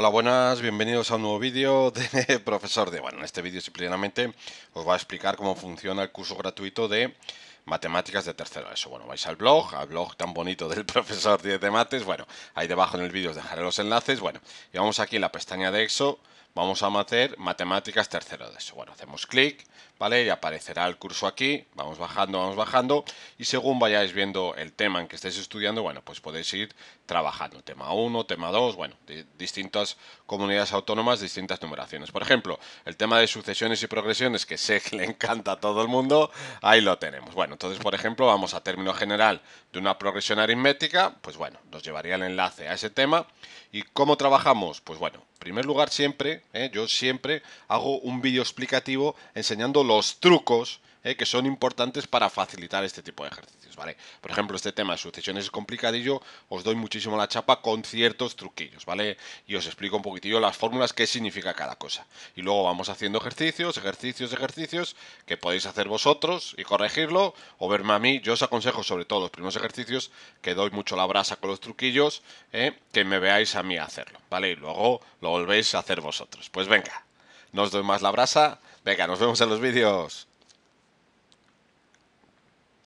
Hola, buenas, bienvenidos a un nuevo vídeo de Profesor de. Bueno, en este vídeo simplemente os va a explicar cómo funciona el curso gratuito de matemáticas de tercero. Eso, bueno, vais al blog, al blog tan bonito del profesor de mates. Bueno, ahí debajo en el vídeo os dejaré los enlaces. Bueno, y vamos aquí en la pestaña de EXO, vamos a hacer matemáticas tercero de eso. Bueno, hacemos clic, ¿vale? Y aparecerá el curso aquí. Vamos bajando, vamos bajando. Y según vayáis viendo el tema en que estéis estudiando, bueno, pues podéis ir trabajando. Tema 1, tema 2, bueno, distintas comunidades autónomas, distintas numeraciones. Por ejemplo, el tema de sucesiones y progresiones, que sé que le encanta a todo el mundo, ahí lo tenemos. Bueno, entonces, por ejemplo, vamos a término general de una progresión aritmética, pues bueno, nos llevaría el enlace a ese tema. ¿Y cómo trabajamos? Pues bueno, en primer lugar siempre, ¿eh? yo siempre hago un vídeo explicativo enseñando los trucos eh, que son importantes para facilitar este tipo de ejercicios, ¿vale? Por ejemplo, este tema de sucesiones es complicadillo, os doy muchísimo la chapa con ciertos truquillos, ¿vale? Y os explico un poquitillo las fórmulas, qué significa cada cosa. Y luego vamos haciendo ejercicios, ejercicios, ejercicios, que podéis hacer vosotros y corregirlo, o verme a mí, yo os aconsejo sobre todo los primeros ejercicios, que doy mucho la brasa con los truquillos, eh, que me veáis a mí hacerlo, ¿vale? Y luego lo volvéis a hacer vosotros. Pues venga, no os doy más la brasa, venga, nos vemos en los vídeos.